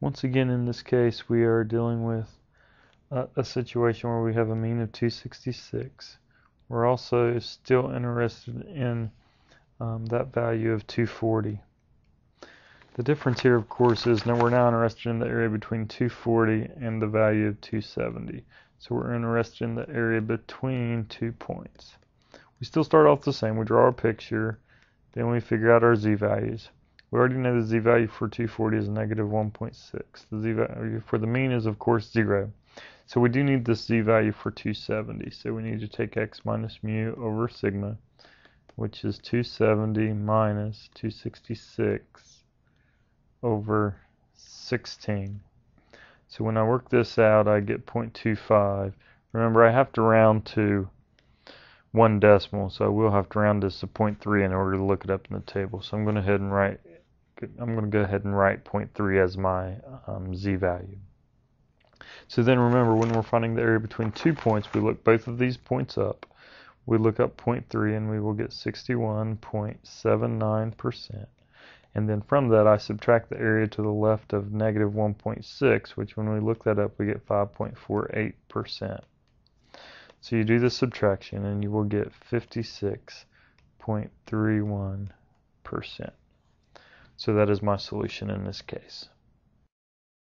Once again, in this case, we are dealing with a, a situation where we have a mean of 266. We're also still interested in um, that value of 240. The difference here, of course, is that we're now interested in the area between 240 and the value of 270. So we're interested in the area between two points. We still start off the same. We draw our picture, then we figure out our z values. We already know the z-value for 240 is negative 1.6. The z-value for the mean is, of course, 0. So we do need this z-value for 270. So we need to take x minus mu over sigma, which is 270 minus 266 over 16. So when I work this out, I get 0.25. Remember, I have to round to one decimal, so I will have to round this to 0.3 in order to look it up in the table. So I'm going to head and write I'm going to go ahead and write 0.3 as my um, z value. So then remember, when we're finding the area between two points, we look both of these points up. We look up 0.3 and we will get 61.79%. And then from that, I subtract the area to the left of negative 1.6, which when we look that up, we get 5.48%. So you do the subtraction and you will get 56.31%. So that is my solution in this case.